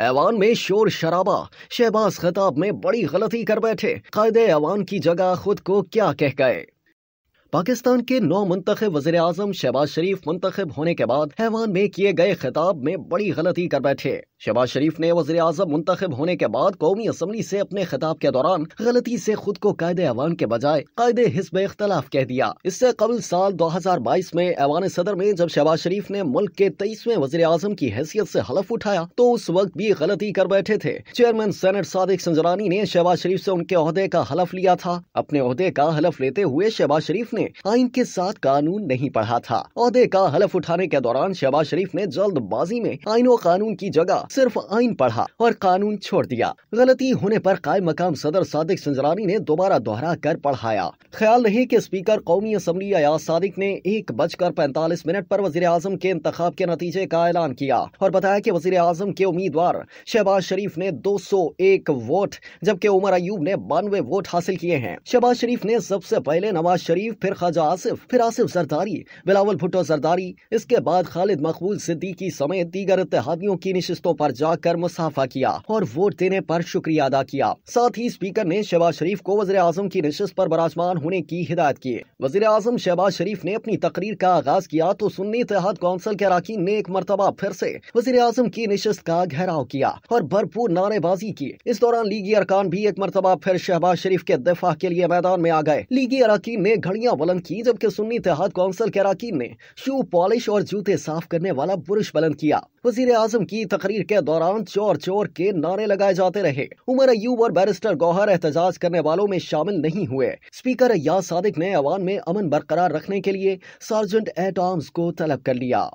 ऐवान में शोर शराबा शहबाज खिताब में बड़ी गलती कर बैठे कायद ऐवान की जगह खुद को क्या कह गए पाकिस्तान के नौ मुंतब वजीर आजम शहबाज शरीफ मुंतब होने के बाद ऐवान में किए गए खिताब में बड़ी गलती कर बैठे शहबाज शरीफ ने वजी अजम मुंतब होने के बाद कौमी असम्बली से अपने खिताब के दौरान गलती से खुद को कायदे अवान के बजाय कायदे हिस्ब इख्तलाफ कह दिया इससे कबल साल दो हजार बाईस में ऐवान सदर में जब शहबाज शरीफ ने मुल्क के तेईसवें वजी अजम की हैसियत से हलफ उठाया तो उस वक्त भी गलती कर बैठे थे चेयरमैन सैनेट सादिक संजरानी ने शहबाज शरीफ ऐसी उनके अहदे का हलफ लिया था अपने अहदे का हलफ लेते हुए शहबाज शरीफ ने आइन के साथ कानून नहीं पढ़ा था अहदे का हलफ उठाने के दौरान शहबाज शरीफ ने जल्दबाजी में आइनों कानून की जगह सिर्फ आइन पढ़ा और कानून छोड़ दिया गलती होने पर कायम मकाम सदर सादिक संजरानी ने दोबारा दोहरा कर पढ़ाया ख्याल रहे की स्पीकर कौमी असम्बली अयाज सादिक ने एक बजकर पैंतालीस मिनट आरोप वजीर आजम के इंतखा के नतीजे का ऐलान किया और बताया की वजीर आजम के उम्मीदवार शहबाज शरीफ ने दो सौ एक वोट जबकि उमर अयूब ने बानवे वोट हासिल किए हैं शहबाज शरीफ ने सबसे पहले नवाज शरीफ फिर ख्वाजा आसिफ फिर आसिफ जरदारी बिलावल भुट्टो जरदारी इसके बाद खालिद मकबूल सिद्दीकी समेत दीगर इतिहादियों की नशस्तों पर जाकर मुसाफा किया और वोट देने पर शुक्रिया अदा किया साथ ही स्पीकर ने शहबाज शरीफ को वजी आजम की नशस्त पर बराजमान होने की हिदायत की वजी आजम शहबाज शरीफ ने अपनी तकरीर का आगाज किया तो सुन्नी इतिहाद कौंसिल के अरकान ने एक मरतबा फिर से वजी अजम की नशस्त का घेराव किया और भरपूर नारेबाजी की इस दौरान लीगी अरकान भी एक मरतबा फिर शहबाज शरीफ के दिफा के लिए मैदान में आ गए लीगी अरकान ने घड़िया बुलंद की जबकि सुन्नी इतिहाद कौंसिल के अरकान ने शू पॉलिश और जूते साफ करने वाला बुरुश बुलंद किया वजीर आजम की तकरीर के दौरान चोर चोर के नारे लगाए जाते रहे उमर अयूब और बैरिस्टर गौहर एहतजाज करने वालों में शामिल नहीं हुए स्पीकर या सादिक ने अवान में अमन बरकरार रखने के लिए सार्जेंट एट आर्म्स को तलब कर लिया